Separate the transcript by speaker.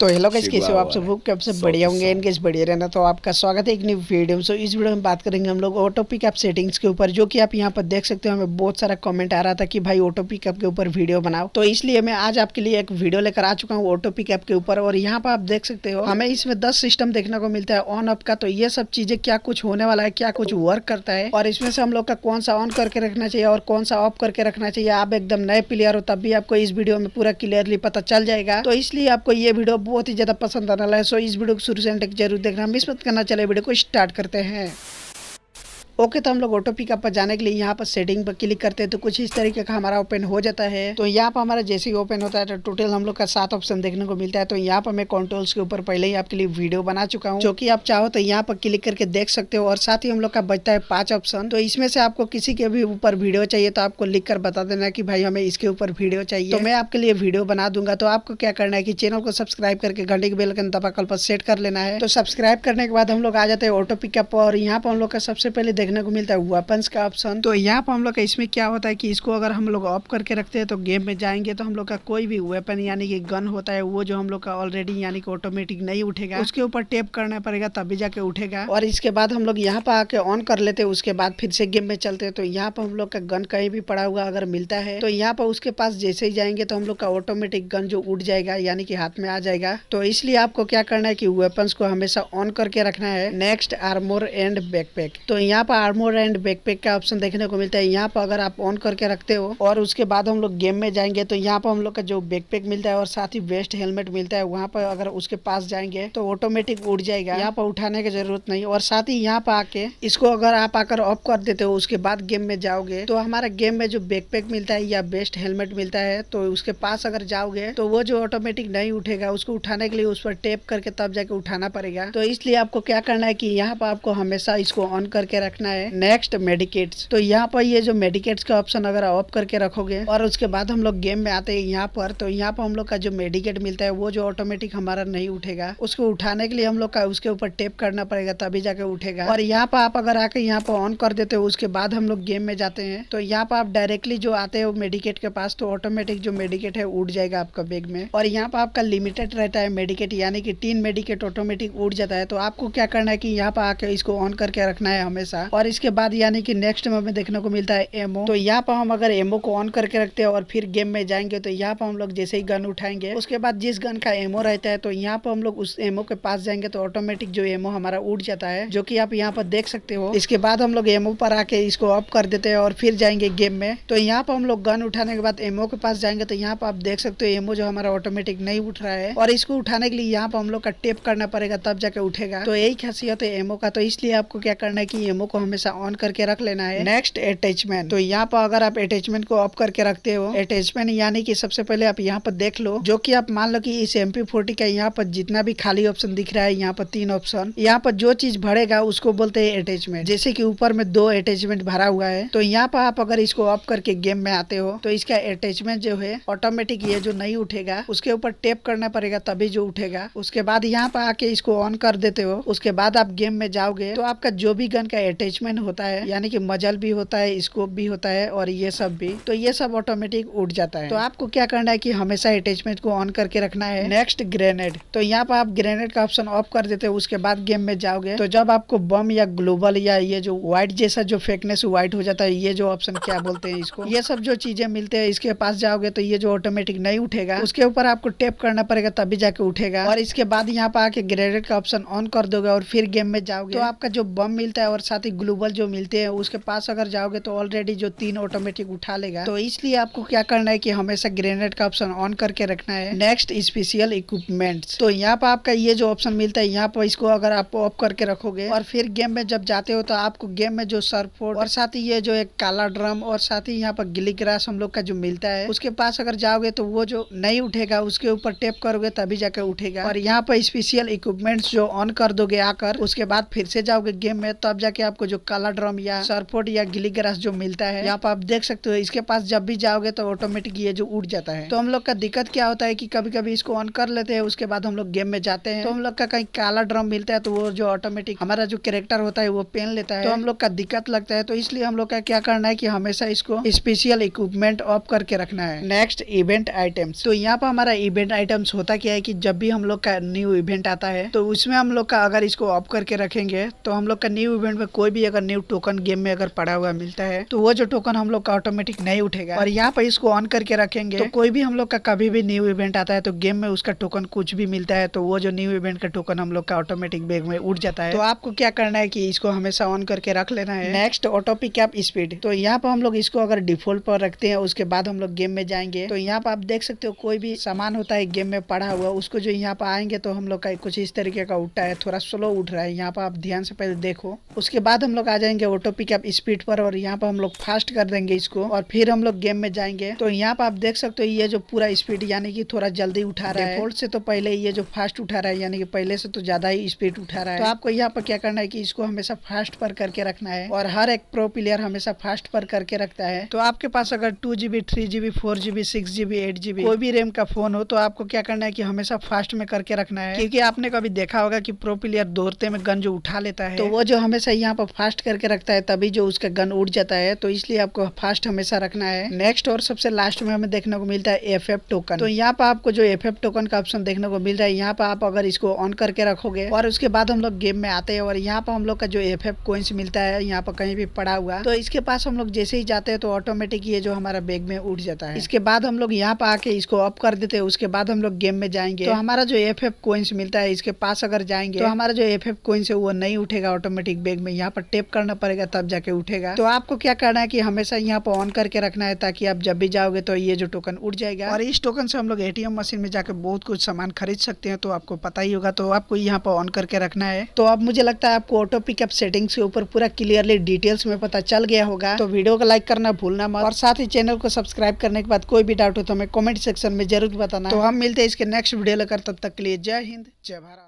Speaker 1: तो hello guys कैसे हो आप सब लोग कब सब बढ़िया होंगे इन केस बढ़िया रहना तो आपका स्वागत है एक न्यू वीडियो में सो इस वीडियो में बात करेंगे हम लोग ऑटो पिकअप सेटिंग्स के ऊपर जो कि आप यहाँ पर देख सकते हो हमें बहुत सारा कमेंट आ रहा था कि भाई ऑटो पिकअप के ऊपर वीडियो बनाओ तो इसलिए मैं आज आपके लिए एक वीडियो लेकर आ चुका हूँ ऑटो पिकअप के ऊपर और यहाँ पर आप देख सकते हो हमें इसमें दस सिस्टम देखने को मिलता है ऑन ऑफ का तो ये सब चीजें क्या कुछ होने वाला है क्या कुछ वर्क करता है और इसमें से हम लोग का कौन सा ऑन करके रखना चाहिए और कौन सा ऑफ करके रखना चाहिए आप एकदम नए प्लेयर हो तब भी आपको इस वीडियो में पूरा क्लियरली पता चल जाएगा तो इसलिए आपको ये वीडियो बहुत ही ज़्यादा पसंद आने वाला है सो इस वीडियो को शुरू से तक जरूर देखना मिस मत करना चले वीडियो को स्टार्ट करते हैं ओके तो हम लोग ऑटो पिकअप पर जाने के लिए यहाँ पर सेटिंग पर क्लिक करते हैं तो कुछ इस तरीके का हमारा ओपन हो जाता है तो यहाँ पर हमारा जैसे ही ओपन होता है तो टोटल हम लोग का सात ऑप्शन देखने को मिलता है तो यहाँ पर मैं कंट्रोल्स के ऊपर पहले ही आपके लिए वीडियो बना चुका हूँ जो की आप चाहो तो यहाँ पर क्लिक करके देख सकते हो और साथ ही हम लोग का बचता है पांच ऑप्शन तो इसमें से आपको किसी के भी ऊपर वीडियो चाहिए तो आपको लिख कर बता देना की भाई हमें इसके ऊपर वीडियो चाहिए तो मैं आपके लिए वीडियो बना दूंगा तो आपको क्या करना है की चैनल को सब्सक्राइब करके घंटे के बेल दबाकल पर सेट कर लेना है तो सब्सक्राइब करने के बाद हम लोग आ जाते हैं ऑटो पिकअप और यहाँ पर हम लोग का सबसे पहले देख देखने को मिलता है वेपन्स का ऑप्शन तो यहाँ पर हम लोग का इसमें क्या होता है कि इसको अगर हम लोग ऑफ करके रखते हैं तो गेम में जाएंगे तो हम लोग का कोई भी वेपन यानी कि गन होता है वो जो हम लोग का ऑलरेडी यानी कि ऑटोमेटिक नहीं उठेगा उसके ऊपर टेप करना पड़ेगा तभी जाके उठेगा और इसके बाद हम लोग यहाँ पर आके ऑन कर लेते हैं उसके बाद फिर से गेम में चलते हैं तो यहाँ पर हम लोग का गन कहीं भी पड़ा हुआ अगर मिलता है तो यहाँ पर उसके पास जैसे ही जाएंगे तो हम लोग का ऑटोमेटिक गन जो उठ जाएगा यानी कि हाथ में आ जाएगा तो इसलिए आपको क्या करना है कि वेपन्स को हमेशा ऑन करके रखना है नेक्स्ट आर्मोर एंड बैकपैक तो यहाँ पर आर्मोर एंड बैकपैक का ऑप्शन देखने को मिलता है यहाँ पर अगर आप ऑन करके रखते हो और उसके बाद हम लोग गेम में जाएंगे तो यहाँ पर हम लोग का जो बैकपैक मिलता है और साथ ही वेस्ट हेलमेट मिलता है वहाँ पर अगर उसके पास जाएंगे तो ऑटोमेटिक उड़ जाएगा यहाँ पर उठाने की जरूरत नहीं और साथ ही यहाँ पर आके इसको अगर आप आकर ऑफ कर देते हो उसके बाद गेम में जाओगे तो हमारा गेम में जो बैकपैक मिलता है या बेस्ट हेलमेट मिलता है तो उसके पास अगर जाओगे तो वो जो ऑटोमेटिक नहीं उठेगा उसको उठाने के लिए उस पर टेप करके तब जाके उठाना पड़ेगा तो इसलिए आपको क्या करना है कि यहाँ पर आपको हमेशा इसको ऑन करके रखना रखना है नेक्स्ट मेडिकेट तो यहाँ पर ये जो मेडिकेट्स का ऑप्शन अगर ऑफ करके रखोगे और उसके बाद हम लोग गेम में आते हैं यहाँ पर तो यहाँ पर हम लोग का जो मेडिकेट मिलता है वो जो ऑटोमेटिक हमारा नहीं उठेगा उसको उठाने के लिए हम लोग का उसके ऊपर टेप करना पड़ेगा तभी जाके उठेगा और यहाँ पर आप अगर आके यहाँ पर ऑन कर देते हो उसके बाद हम लोग गेम में जाते हैं तो यहाँ पर आप डायरेक्टली जो आते हो मेडिकेट के पास तो ऑटोमेटिक जो मेडिकेट है उठ जाएगा आपका बैग में और यहाँ पर आपका लिमिटेड रहता है मेडिकेट यानी कि तीन मेडिकेट ऑटोमेटिक उठ जाता है तो आपको क्या करना है कि यहाँ पर आके इसको ऑन करके रखना है हमेशा और इसके बाद यानी कि नेक्स्ट में हमें देखने को मिलता है एमओ तो यहाँ पर हम अगर एमओ को ऑन करके रखते हैं और फिर गेम में जाएंगे तो यहाँ पर हम लोग जैसे ही गन उठाएंगे उसके बाद जिस गन का एमओ रहता है तो यहाँ पर हम लोग उस एमओ के पास जाएंगे तो ऑटोमेटिक जो एमओ हमारा उठ जाता है जो की आप यहाँ पर देख सकते हो इसके बाद हम लोग एमओ पर आके इसको ऑफ कर देते हैं और फिर जाएंगे गेम में तो यहाँ पर हम लोग गन उठाने के बाद एमओ के पास जाएंगे तो यहाँ पर आप देख सकते हो एमओ जो हमारा ऑटोमेटिक नहीं उठ रहा है और इसको उठाने के लिए यहाँ पर हम लोग का टेप करना पड़ेगा तब जाके उठेगा तो यही खासियत है एमओ का तो इसलिए आपको क्या करना है की एमओ को हमेशा ऑन करके रख लेना है नेक्स्ट अटैचमेंट तो यहाँ पर अगर आप अटैचमेंट को ऑफ करके रखते हो अटैचमेंट यानी कि सबसे पहले आप यहाँ पर देख लो जो कि आप मान लो कि इस एम पी का यहाँ पर जितना भी खाली ऑप्शन दिख रहा है यहाँ पर तीन ऑप्शन यहाँ पर जो चीज भरेगा उसको बोलते हैं अटैचमेंट जैसे की ऊपर में दो अटैचमेंट भरा हुआ है तो यहाँ पर आप अगर इसको ऑफ करके गेम में आते हो तो इसका अटैचमेंट जो है ऑटोमेटिक ये जो नहीं उठेगा उसके ऊपर टेप करना पड़ेगा तभी जो उठेगा उसके बाद यहाँ पर आके इसको ऑन कर देते हो उसके बाद आप गेम में जाओगे तो आपका जो भी गन का अटैच अटैचमेंट होता है यानी कि मजल भी होता है स्कोप भी होता है और ये सब भी तो ये सब ऑटोमेटिक उठ जाता है तो आपको क्या करना है कि हमेशा अटैचमेंट को ऑन करके रखना है नेक्स्ट ग्रेनेड तो यहाँ पर आप ग्रेनेड का ऑप्शन ऑफ कर देते हो उसके बाद गेम में जाओगे तो जब आपको बम या ग्लोबल या ये जो व्हाइट जैसा जो फेकनेस व्हाइट हो जाता है ये जो ऑप्शन क्या बोलते हैं इसको ये सब जो चीजें मिलते हैं इसके पास जाओगे तो ये जो ऑटोमेटिक नहीं उठेगा उसके ऊपर आपको टेप करना पड़ेगा तभी जाके उठेगा और इसके बाद यहाँ पर आके ग्रेनेड का ऑप्शन ऑन कर दोगे और फिर गेम में जाओगे तो आपका जो बम मिलता है और साथ ही ग्लोबल जो मिलते हैं उसके पास अगर जाओगे तो ऑलरेडी जो तीन ऑटोमेटिक उठा लेगा तो इसलिए आपको क्या करना है कि हमेशा ग्रेनेड का ऑप्शन ऑन करके रखना है नेक्स्ट स्पेशियल इक्विपमेंट तो यहाँ पर आपका ये जो ऑप्शन मिलता है यहाँ पर इसको अगर आप ऑफ करके रखोगे और फिर गेम में जब जाते हो तो आपको गेम में जो सरफोर्ड और साथ ही ये जो एक काला ड्रम और साथ ही यहाँ पर गिली ग्रास हम लोग का जो मिलता है उसके पास अगर जाओगे तो वो जो नहीं उठेगा उसके ऊपर टेप करोगे तभी जाके उठेगा और यहाँ पर स्पेशियल इक्विपमेंट जो ऑन कर दोगे आकर उसके बाद फिर से जाओगे गेम में तब जाके आपको जो काला ड्रम या सरपोट या गिली ग्रास जो मिलता है यहाँ पर आप देख सकते हो इसके पास जब भी जाओगे तो ऑटोमेटिक ये जो उड़ जाता है तो हम लोग का दिक्कत क्या होता है की कभी कभी इसको ऑन कर लेते हैं उसके बाद हम लोग गेम में जाते हैं तो हम लोग का कहीं काला ड्रम मिलता है तो वो जो ऑटोमेटिक हमारा जो कैरेक्टर होता है वो पेन लेता है तो हम लोग का दिक्कत लगता है तो इसलिए हम लोग का क्या करना है की हमेशा इसको स्पेशल इक्विपमेंट ऑफ करके रखना है नेक्स्ट इवेंट आइटम्स तो यहाँ पर हमारा इवेंट आइटम्स होता क्या है की जब भी हम लोग का न्यू इवेंट आता है तो उसमें हम लोग का अगर इसको ऑफ करके रखेंगे तो हम लोग का न्यू इवेंट में कोई भी भी अगर न्यू टोकन गेम में अगर पड़ा हुआ मिलता है तो वो जो टोकन हम लोग का ऑटोमेटिक नहीं उठेगा और यहाँ पर इसको ऑन करके रखेंगे तो कोई भी हम लोग का कभी भी न्यू इवेंट आता है तो गेम में उसका टोकन कुछ भी मिलता है तो वो जो न्यू इवेंट का टोकन हम लोग का ऑटोमेटिक बैग में उठ जाता है तो आपको क्या करना है की इसको हमेशा ऑन करके रख लेना है नेक्स्ट ऑटो कैप स्पीड तो यहाँ पर हम लोग इसको अगर डिफॉल्ट पर रखते हैं उसके बाद हम लोग गेम में जाएंगे तो यहाँ पर आप देख सकते हो कोई भी सामान होता है गेम में पड़ा हुआ उसको जो यहाँ पर आएंगे तो हम लोग का कुछ इस तरीके का उठता है थोड़ा स्लो उठ रहा है यहाँ पर आप ध्यान से पहले देखो उसके बाद बाद हम लोग आ जाएंगे ऑटो पिकअप स्पीड पर और यहाँ पर हम लोग फास्ट कर देंगे इसको और फिर हम लोग गेम में जाएंगे तो यहाँ पर आप देख सकते हो ये जो पूरा स्पीड यानी कि थोड़ा जल्दी उठा रहा है फोल्ड से तो पहले ये जो फास्ट उठा रहा है यानी कि पहले से तो ज्यादा ही स्पीड उठा रहा है तो आपको यहाँ पर क्या करना है की इसको हमेशा फास्ट पर करके रखना है और हर एक प्रो प्लेयर हमेशा फास्ट पर करके रखता है तो आपके पास अगर two GB three GB four GB six GB eight GB कोई भी रेम का फोन हो तो आपको क्या करना है कि हमेशा फास्ट में करके रखना है क्योंकि आपने कभी देखा होगा कि प्रो प्लेयर दौड़ते में गन जो उठा लेता है तो वो जो हमेशा यहाँ पर फास्ट करके रखता है तभी जो उसका गन उड़ जाता है तो इसलिए आपको फास्ट हमेशा रखना है नेक्स्ट और सबसे लास्ट में हमें देखने को मिलता है एफ टोकन तो यहाँ पर आपको जो एफ टोकन का ऑप्शन देखने को मिल रहा है यहाँ पर आप अगर इसको ऑन करके रखोगे और उसके बाद हम लोग गेम में आते हैं और यहाँ पर हम लोग का जो एफ एफ कोइंस मिलता है यहाँ पर कहीं भी पड़ा हुआ तो इसके पास हम लोग जैसे ही जाते हैं तो ऑटोमेटिक ये जो हमारा बैग में उठ जाता है इसके बाद हम लोग यहाँ पर आके इसको ऑफ कर देते हैं उसके बाद हम लोग गेम में जाएंगे तो हमारा जो एफ एफ कोइंस मिलता है इसके पास अगर जाएंगे तो हमारा जो एफ एफ कोइंस है वो नहीं उठेगा ऑटोमेटिक बैग में यहाँ पर पर टेप करना पड़ेगा तब जाके उठेगा तो आपको क्या करना है कि हमेशा यहाँ पर ऑन करके रखना है ताकि आप जब भी जाओगे तो ये जो टोकन उठ जाएगा और इस टोकन से हम लोग एटीएम मशीन में जाकर बहुत कुछ सामान खरीद सकते हैं तो आपको पता ही होगा तो आपको यहाँ पर ऑन करके रखना है तो अब मुझे लगता है आपको ऑटो पिकअप सेटिंग्स के ऊपर पूरा क्लियरली डिटेल्स में पता चल गया होगा तो वीडियो को लाइक करना भूलना मत और साथ ही चैनल को सब्सक्राइब करने के बाद कोई भी डाउट हो तो हमें कॉमेंट सेक्शन में जरूर बताना तो हम मिलते हैं इसके नेक्स्ट वीडियो लेकर तब तक के लिए जय हिंद जय भारत